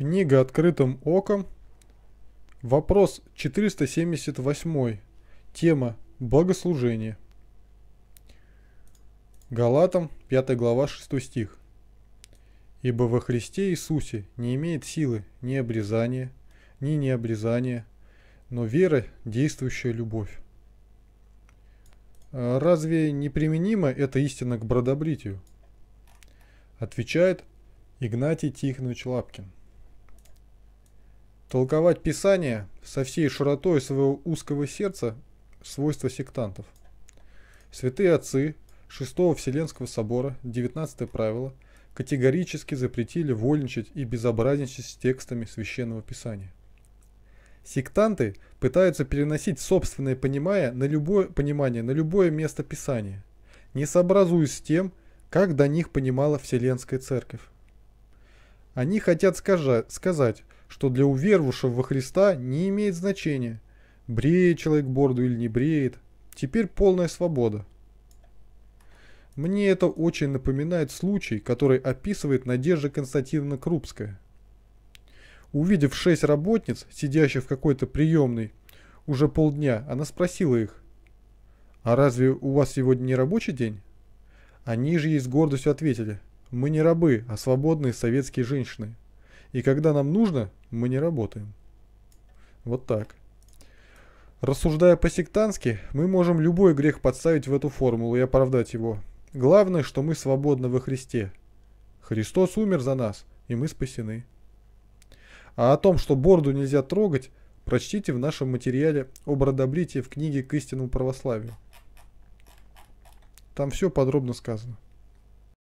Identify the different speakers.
Speaker 1: Книга «Открытым оком». Вопрос 478. Тема «Благослужение». Галатам, 5 глава, 6 стих. «Ибо во Христе Иисусе не имеет силы ни обрезания, ни необрезания, но вера, действующая любовь». «А разве не применима эта истина к бродобритию? Отвечает Игнатий Тихонович Лапкин – Толковать Писание со всей широтой своего узкого сердца – свойство сектантов. Святые отцы VI Вселенского собора, 19 правило, категорически запретили вольничать и безобразничать с текстами Священного Писания. Сектанты пытаются переносить собственное понимание на любое, понимание на любое место Писания, не сообразуясь с тем, как до них понимала Вселенская Церковь. Они хотят скажа- сказать – что для уверовавшего во Христа не имеет значения, бреет человек бороду или не бреет. Теперь полная свобода. Мне это очень напоминает случай, который описывает Надежда Константиновна Крупская. Увидев шесть работниц, сидящих в какой-то приемной уже полдня, она спросила их, «А разве у вас сегодня не рабочий день?» Они же ей с гордостью ответили, «Мы не рабы, а свободные советские женщины». И когда нам нужно, мы не работаем. Вот так. Рассуждая по-сектански, мы можем любой грех подставить в эту формулу и оправдать его. Главное, что мы свободны во Христе. Христос умер за нас, и мы спасены. А о том, что борду нельзя трогать, прочтите в нашем материале об родобрите в книге «К истинному православию». Там все подробно сказано.